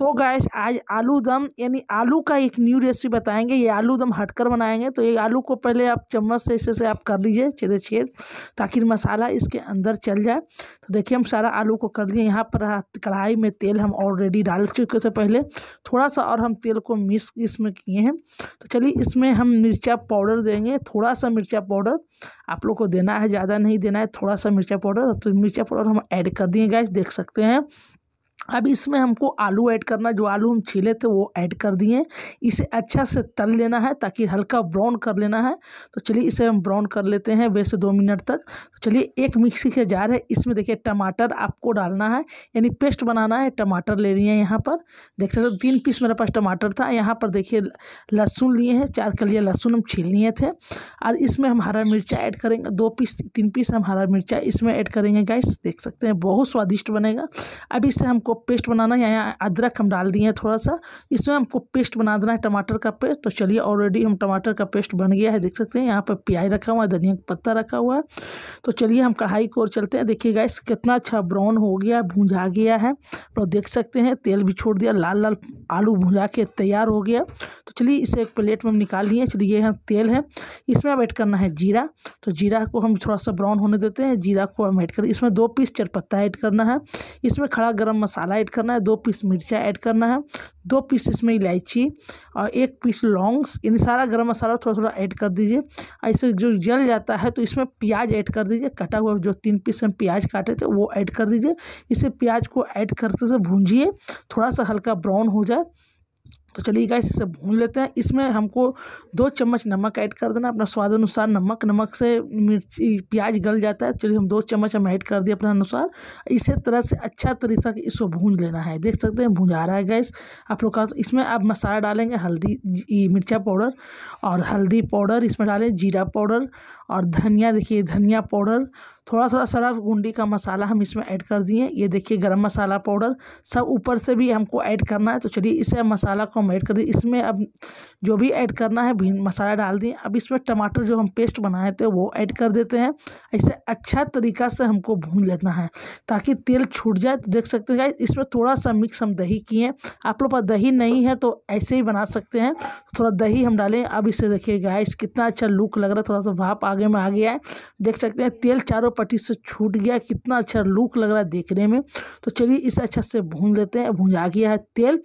सो gas आज आलू दम यानी आलू का एक न्यू रेसिपी बताएंगे ये आलू दम हटकर बनाएंगे तो ये आलू को पहले आप चम्मच से इसे से आप कर लीजिए छेदे छेद ताकि मसाला इसके अंदर चल जाए तो देखिए हम सारा आलू को कर लिए यहाँ पर कढ़ाई में तेल हम ऑलरेडी डाल चुके थे पहले थोड़ा सा और हम तेल को मिक्स इसमें किए हैं तो चलिए इसमें हम मिर्चा पाउडर देंगे थोड़ा सा मिर्चा पाउडर आप लोग को देना है ज़्यादा नहीं देना है थोड़ा सा मिर्चा पाउडर तो मिर्चा पाउडर हम ऐड कर दिए गैस देख सकते हैं अब इसमें हमको आलू ऐड करना जो आलू हम छीले थे वो ऐड कर दिए इसे अच्छा से तल लेना है ताकि हल्का ब्राउन कर लेना है तो चलिए इसे हम ब्राउन कर लेते हैं वैसे दो मिनट तक तो चलिए एक मिक्सी के जार है इसमें देखिए टमाटर आपको डालना है यानी पेस्ट बनाना है टमाटर ले रही हैं यहाँ पर देख सकते हो तीन पीस मेरे पास टमाटर था यहाँ पर देखिए लहसुन लिए हैं चार कलिया लहसुन हम छील लिए थे और इसमें हम हरा मिर्चा ऐड करेंगे दो पीस तीन पीस हम हरा मिर्चा इसमें ऐड करेंगे गाइस देख सकते हैं बहुत स्वादिष्ट बनेगा अब इसे हमको पेस्ट बनाना है यहाँ अदरक हम डाल दिए हैं थोड़ा सा इसमें हमको पेस्ट बना देना है टमाटर का पेस्ट तो चलिए ऑलरेडी हम टमाटर का पेस्ट बन गया है देख सकते हैं यहाँ पर प्याज रखा हुआ है धनिया का पत्ता रखा हुआ है तो चलिए हम कढ़ाई को चलते हैं देखिए गैस कितना अच्छा ब्राउन हो गया भूंजा गया है और तो देख सकते हैं तेल भी छोड़ दिया लाल लाल आलू भुंजा के तैयार हो गया तो चलिए इसे एक प्लेट में हम निकाल लिए चलिए यहाँ तेल है इसमें अब ऐड करना है जीरा तो जीरा को हम थोड़ा सा ब्राउन होने देते हैं जीरा को हम ऐड कर इसमें दो पीस चरपत्ता ऐड करना है इसमें खड़ा गर्म मसाला मसाला ऐड करना है दो पीस मिर्चा ऐड करना है दो पीस इसमें इलायची और एक पीस लौंग्स इन सारा गर्म मसाला थोड़ा थोड़ा ऐड कर दीजिए और इसे जो जल जाता है तो इसमें प्याज ऐड कर दीजिए कटा हुआ जो तीन पीस हम प्याज काटे थे वो ऐड कर दीजिए इसे प्याज को ऐड करते से भूंजिए थोड़ा सा हल्का ब्राउन हो जाए तो चलिए गाइस इसे भून लेते हैं इसमें हमको दो चम्मच नमक ऐड कर देना अपना स्वाद अनुसार नमक नमक से मिर्ची प्याज गल जाता है चलिए हम दो चम्मच हम ऐड कर दिए अपने अनुसार इसे तरह से अच्छा तरीका इसको भून लेना है देख सकते हैं भूंजा रहा है गैस आप लोग का इसमें आप मसाला डालेंगे हल्दी मिर्चा पाउडर और हल्दी पाउडर इसमें डालें जीरा पाउडर और धनिया देखिए धनिया पाउडर थोड़ा थोड़ा सराफ गुंडी का मसाला हम इसमें ऐड कर दिए ये देखिए गर्म मसाला पाउडर सब ऊपर से भी हमको ऐड करना है तो चलिए इसे मसाला को हम ऐड कर दिए इसमें अब जो भी ऐड करना है भी मसाला डाल दिए अब इसमें टमाटर जो हम पेस्ट बनाए थे वो ऐड कर देते हैं ऐसे अच्छा तरीका से हमको भून लेना है ताकि तेल छूट जाए तो देख सकते हैं इसमें थोड़ा सा मिक्स हम दही किए आप लोग पास दही नहीं है तो ऐसे ही बना सकते हैं थोड़ा दही हम डालें अब इसे देखिए गाइस कितना अच्छा लुक लग रहा है थोड़ा सा भाप आगे में आ गया है देख सकते हैं तेल चारों पट्टी से छूट गया कितना अच्छा लुक लग रहा है देखने में तो चलिए इसे अच्छा से भून लेते हैं भूंजा गया है तेल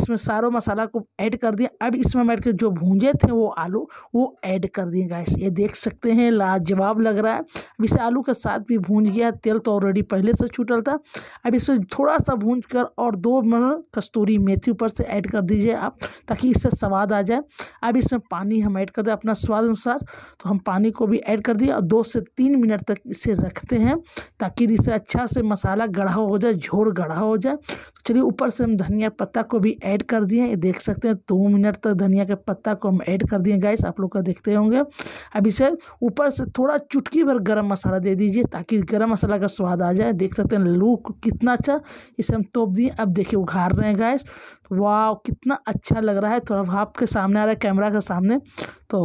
इसमें सारों मसाला मसाला को ऐड कर दिया अब इसमें हम के जो भूंजे थे वो आलू वो ऐड कर दिए गैस ये देख सकते हैं लाजवाब लग रहा है अब इसे आलू के साथ भी भूंज गया तेल तो ऑलरेडी पहले से छूटल था अब इसे थोड़ा सा भूंज कर और दो मन मतलब कस्तूरी मेथी ऊपर से ऐड कर दीजिए आप ताकि इससे स्वाद आ जाए अब इसमें पानी हम ऐड कर दें अपना स्वाद अनुसार तो हम पानी को भी ऐड कर दिए और दो से तीन मिनट तक इसे रखते हैं ताकि इसे अच्छा से मसाला गढ़ा हो जाए झोर गढ़ा हो जाए तो चलिए ऊपर से हम धनिया पत्ता को भी ऐड कर दिए देख सकते हैं दो मिनट तक धनिया के पत्ता को हम ऐड कर दिए गैस आप लोग का देखते होंगे अब इसे ऊपर से थोड़ा चुटकी भर गरम मसाला दे दीजिए ताकि गरम मसाला का स्वाद आ जाए देख सकते हैं लू कितना अच्छा इसे हम तोप दिए अब देखिए उघार रहे हैं गैस वाह कितना अच्छा लग रहा है थोड़ा भाप के सामने आ रहा है कैमरा के सामने तो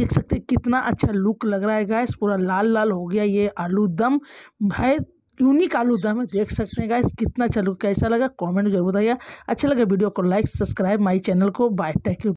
देख सकते हैं कितना अच्छा लुक लग रहा है गैस पूरा लाल लाल हो गया ये आलू दम भाई यूनिक आलू दम है देख सकते हैं गाइस कितना चलू कैसा लगा कमेंट में जरूर बताइए अच्छा लगा वीडियो को लाइक सब्सक्राइब माय चैनल को बाय टेक यू